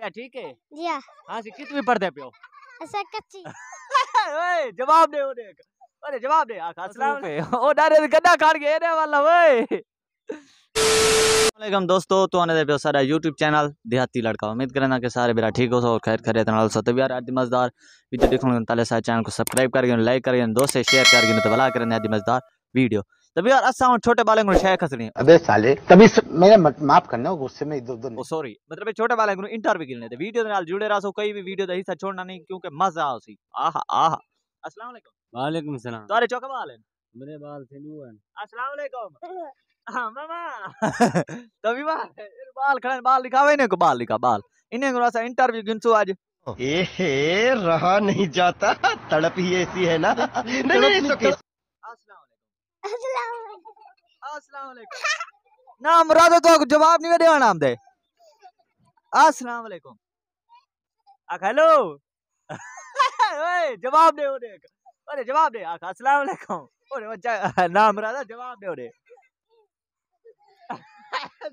पे ठीक है जी हाँ, हाँ से कितनी पढ़ते पे हो ऐसा कच्ची ओए जवाब दे ओने अरे जवाब दे आखा सलाम पे ओ डारे गड्डा काट के रे वाला ओए वालेकुम दोस्तों तो आने दे पियो सारा YouTube चैनल देहाती लड़का उम्मीद करना के सारे बेरा ठीक हो सो खैर खैर नाल सो तभी तो यार अति मजेदार वीडियो देखो ताले सारे चैनल को सब्सक्राइब करके लाइक करके दोस्त से शेयर करके तो भला करने आदि मजेदार वीडियो तभी यार अच्छा हूँ छोटे बालक शाय खसनी अबे साले तभी मेरे माफ करना गुस्से में इधर उधर सॉरी oh, मतलब छोटे बालक इंटरव्यू खेलने थे वीडियो नाल जुड़े रहो कई भी वीडियो हिस्सा छोड़ना नहीं क्योंकि मजा आओ सी आहा आहा अस्सलाम वालेकुम वालेकुम सलाम तो बाल मेरे बाल अस्सलाम वालेकुम हां मामा तभी तो बाल बाल बाल दिखावे ने को बाल दिखा बाल को इंटरव्यू गिनसो आज रहा नहीं जाता तड़प ही ऐसी है ना नहीं नहीं ना तो जवाब नहीं देना नाम दे अस्सलाम वालेकुम आख हेलो ओए जवाब दे अरे जवाब दे आख अस्सलाम वालेकुम ओरे बच्चा जवाब दे ओरे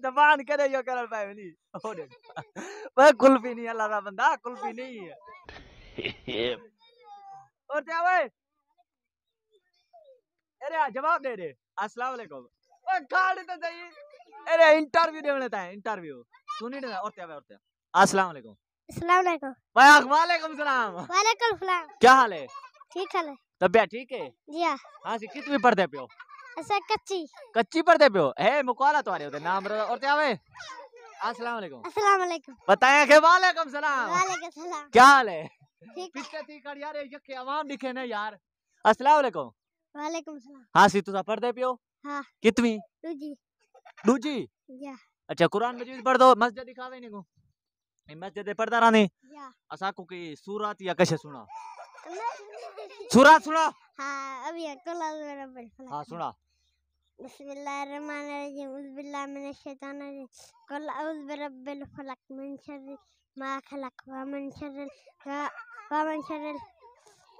दबान करे यो करल पाए नहीं ओरे ओए कुल्फी नहीं अल्लाह दा बंदा कुल्फी नहीं और ओए अरे हाँ, जवाब दे रे अस्सलाम वालेकुम ओ गाड़ी तो सही अरे इंटरव्यू दे लेता है इंटरव्यू सुनी ना तो और क्या और क्या अस्सलाम वालेकुम अस्सलाम वालेकुम वालेकुम वालेकुम सलाम वालेकुम सलाम क्या हाल है ठीक हाल है तबीयत ठीक है जी हां हां से कितनी पढ़ते पियो ऐसा अच्छा, कच्ची कच्ची पढ़ते पियो ए मुकाला तो आ रहे हो नाम और क्या है अस्सलाम वालेकुम अस्सलाम वालेकुम बताया के वालेकुम सलाम वालेकुम सलाम क्या हाल है ठीक है ठीक है यार ये के आवाम दिखे ना यार अस्सलाम वालेकुम वालेकुम सलाम हाँ सी तुसा पढ़दे पियो हां कितवीं दूजी दूजी या अच्छा कुरान मजीद पढ़ दो मस्जिद दिखावे नी को मस्जिद पढ़दा रहने या असा को की सूरत या कशे सुना सूरत सुनो हां अभी अकेला मेरा पढ़ हां सुना بسم الله الرحمن الرحيم أعوذ بالله من الشيطان الرجيم قل أعوذ برب الفلق من شر ما خلق ومن شر ومن شر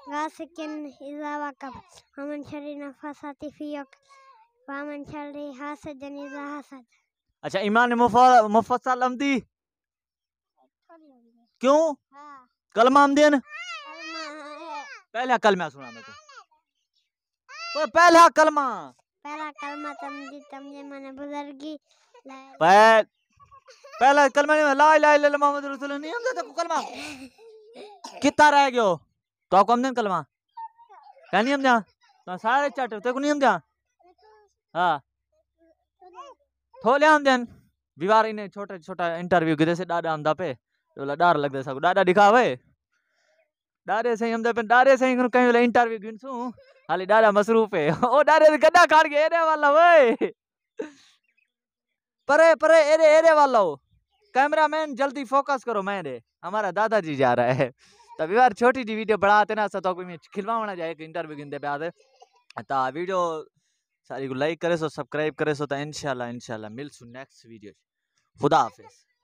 غاسق إذا وقب ومن شر نفاسات في ومن شر حاسد إذا حسد अच्छा ईमान मुफसल अमदी क्यों हाँ। कलमा अमदीन पहला कलमा सुना मेरे को पहला कलमा पहला कलमा तमदी तमदी माने बुजुर्गी पहल पहला कलमा ला इलाहा इल्लल्लाह मुहम्मद रसूलुल्लाह नहीं हमदा तो कलमा कितना रह गयो तो कम आमदन कलमा कह नहीं समझा तो सारे चट तो को नहीं समझा हाँ थो हम देन विवार इन्हें छोटा छोटा इंटरव्यू कीधे से दादा आमदा पे बोला डार लगदे दादा दिखा वे डारे से हमदा पे डारे से कहीं वाला इंटरव्यू गिनसू हाली डाडा मसरूफ है ओ डारे गड्डा काट के एरे वाला वे परे परे एरे एरे वाला कैमरामैन जल्दी फोकस करो मैं रे हमारा दादाजी जा रहा है तो बार छोटी जी वीडियो बढ़ाते ना तो खिलवा होना जाए इंटरव्यू गिंदे पे आते तो वीडियो सारी को लाइक करे सो सब्सक्राइब करे सो तो इनशाला इनशाला मिलसू नेक्स्ट वीडियो खुदा हाफिज़